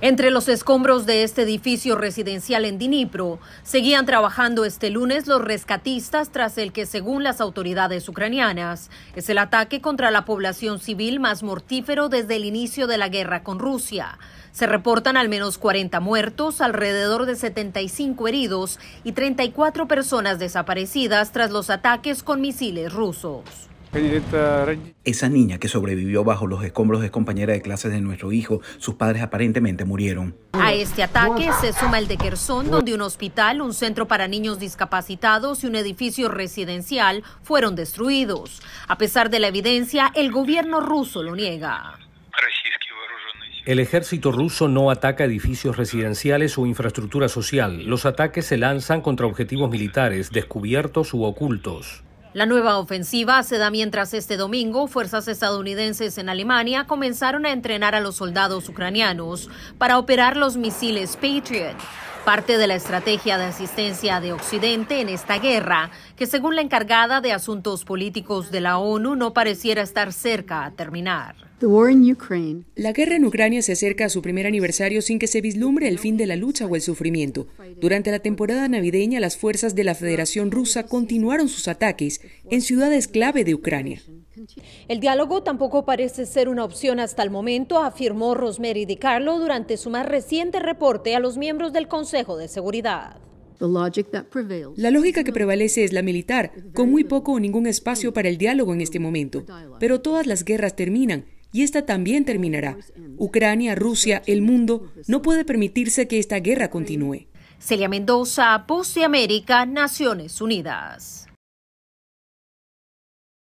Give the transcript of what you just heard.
Entre los escombros de este edificio residencial en Dnipro, seguían trabajando este lunes los rescatistas tras el que, según las autoridades ucranianas, es el ataque contra la población civil más mortífero desde el inicio de la guerra con Rusia. Se reportan al menos 40 muertos, alrededor de 75 heridos y 34 personas desaparecidas tras los ataques con misiles rusos. Esa niña que sobrevivió bajo los escombros es compañera de clases de nuestro hijo. Sus padres aparentemente murieron. A este ataque se suma el de Kersón, donde un hospital, un centro para niños discapacitados y un edificio residencial fueron destruidos. A pesar de la evidencia, el gobierno ruso lo niega. El ejército ruso no ataca edificios residenciales o infraestructura social. Los ataques se lanzan contra objetivos militares, descubiertos u ocultos. La nueva ofensiva se da mientras este domingo fuerzas estadounidenses en Alemania comenzaron a entrenar a los soldados ucranianos para operar los misiles Patriot parte de la estrategia de asistencia de Occidente en esta guerra, que según la encargada de asuntos políticos de la ONU no pareciera estar cerca a terminar. La guerra en Ucrania se acerca a su primer aniversario sin que se vislumbre el fin de la lucha o el sufrimiento. Durante la temporada navideña, las fuerzas de la Federación Rusa continuaron sus ataques en ciudades clave de Ucrania. El diálogo tampoco parece ser una opción hasta el momento, afirmó Rosemary DiCarlo durante su más reciente reporte a los miembros del Consejo de Seguridad. La lógica que prevalece es la militar, con muy poco o ningún espacio para el diálogo en este momento. Pero todas las guerras terminan y esta también terminará. Ucrania, Rusia, el mundo, no puede permitirse que esta guerra continúe. Celia Mendoza, Voz América, Naciones Unidas.